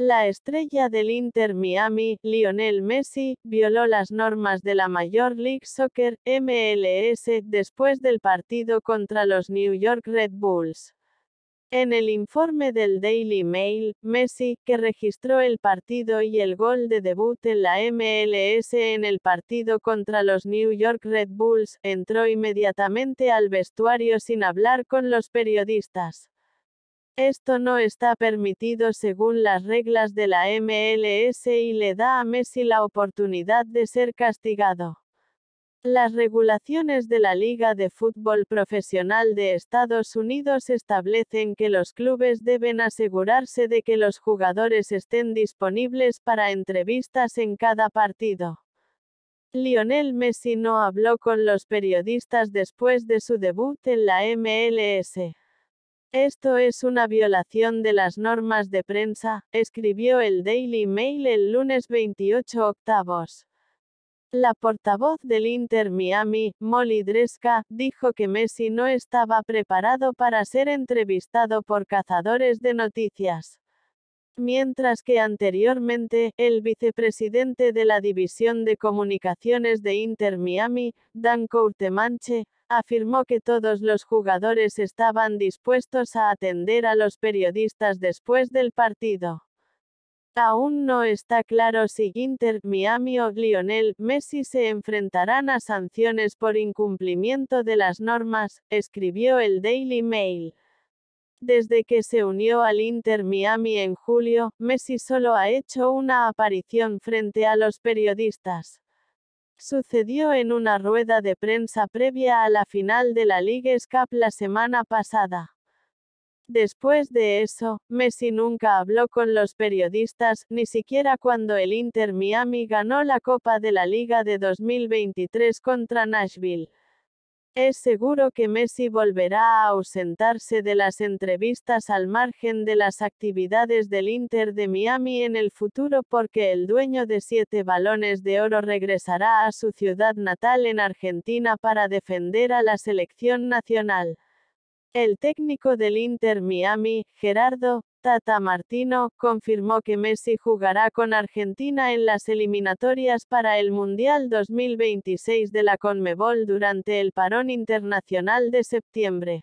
La estrella del Inter Miami, Lionel Messi, violó las normas de la Major League Soccer, MLS, después del partido contra los New York Red Bulls. En el informe del Daily Mail, Messi, que registró el partido y el gol de debut en la MLS en el partido contra los New York Red Bulls, entró inmediatamente al vestuario sin hablar con los periodistas. Esto no está permitido según las reglas de la MLS y le da a Messi la oportunidad de ser castigado. Las regulaciones de la Liga de Fútbol Profesional de Estados Unidos establecen que los clubes deben asegurarse de que los jugadores estén disponibles para entrevistas en cada partido. Lionel Messi no habló con los periodistas después de su debut en la MLS. Esto es una violación de las normas de prensa, escribió el Daily Mail el lunes 28 octavos. La portavoz del Inter Miami, Molly Dreska, dijo que Messi no estaba preparado para ser entrevistado por cazadores de noticias. Mientras que anteriormente, el vicepresidente de la División de Comunicaciones de Inter Miami, Dan Courtemanche, afirmó que todos los jugadores estaban dispuestos a atender a los periodistas después del partido. Aún no está claro si Inter, Miami o Lionel Messi se enfrentarán a sanciones por incumplimiento de las normas, escribió el Daily Mail. Desde que se unió al Inter Miami en julio, Messi solo ha hecho una aparición frente a los periodistas. Sucedió en una rueda de prensa previa a la final de la Liga Scap la semana pasada. Después de eso, Messi nunca habló con los periodistas, ni siquiera cuando el Inter Miami ganó la Copa de la Liga de 2023 contra Nashville. Es seguro que Messi volverá a ausentarse de las entrevistas al margen de las actividades del Inter de Miami en el futuro porque el dueño de siete balones de oro regresará a su ciudad natal en Argentina para defender a la selección nacional. El técnico del Inter Miami, Gerardo Tata Martino, confirmó que Messi jugará con Argentina en las eliminatorias para el Mundial 2026 de la Conmebol durante el parón internacional de septiembre.